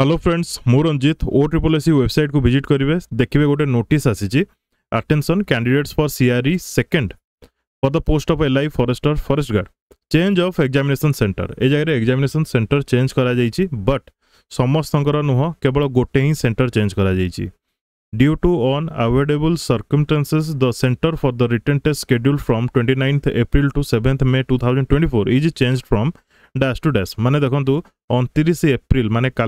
hello friends मु Ranjit O triple S website को visit करेंगे देखिए गोटे नोटिस आसी attention candidates for CRE second for the post of LI forester forest guard change of examination centre ए जगह examination centre change करा कर बट समस्त नुह केवल गोटे ही सेन्टर चेज कर due to unavoidable circumstances the centre for the written test schedule from twenty ninth April to seventh May two thousand twenty four is चेज फ्रम डैश टू डैश मानते देखू अंतीश एप्रिल मान का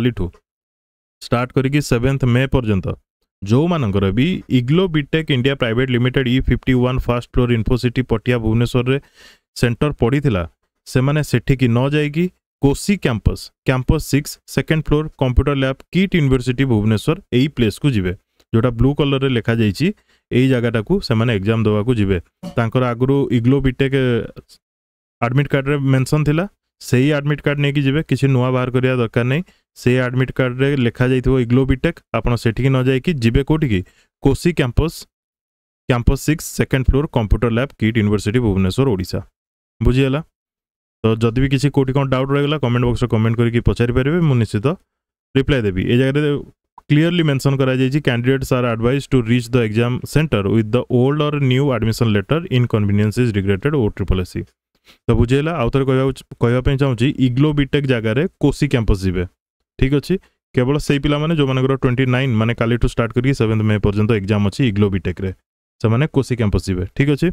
स्टार्ट कर seventh मे पर्यंत जो मानक भी इग्लो बीटेक् India private limited E fifty one first floor infocity Patia Bhubaneswar से सेन्टर पड़ता से न जा कोसी campus campus six second floor computer lab KIIT university Bhubaneswar यही प्लेस को जी जो ब्लू कलर में लिखा यही लिखाई जगटा कोजाम देवाक आगुरी इग्लो बीटेक् आडमिट कार्ड में मेनसन थी से ही आडमिट कार्ड नहीं जी किसी नुआ बाहर करवा दरकार नहीं से आडमिट कार्ड में लिखा जाइ इग्लोबिटेक् आपठिक न जाए कौटी कोशी campus campus six second floor computer lab KIIT university Bhubaneswar ओडा बुझीगला तो जब भी किसी कौटी कौन डाउट रहा कमेंट बक्स कमेंट करके पचारिपारे मुझे निश्चित रिप्लाई देवी ए जगह क्लीयरली मेनसन कर candidates are advise to reach the exam centre with the old और new admission letter inconvenience is regretted O triple SC तो बुझेगा आउ थे कह चाहिए इग्लो बिटेक् जगार कोशी क्यांपस जी ठीक अच्छे केवल से ही पाने जो मैं ट्वेंटी नाइन मैंने काली स्टार्ट करके सेवेन्थ मे पर्यटन एक्जाम अच्छी इग्लो बिटेक्रे से कोशी क्यांपस ठीक अच्छे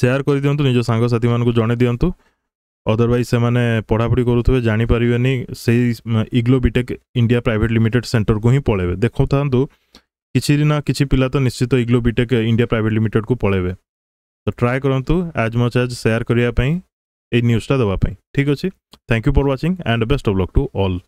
सेयार कर दिंतु निज सांगी मान जन दिंतु अदरवैज से मैंने पढ़ापढ़ी करुवे जापर नहीं इग्लो बिटेक् इंडिया प्राइट लिमिटेड सेन्टर को हिं पलैबे देखा था किसी ना कि पिला तो निश्चित इग्लो बिटेक् इंडिया प्राइट लिमिटेड को पलैबे ତ ଟ୍ରାଏ କରନ୍ତୁ ଆଜ୍ ମଚ୍ ଆଜ୍ ସେୟାର କରିବା ପାଇଁ ଏଇ ନ୍ୟୁଜ୍ଟା ଦେବା ପାଇଁ ଠିକ୍ ଅଛି thank you for watching and best of luck to all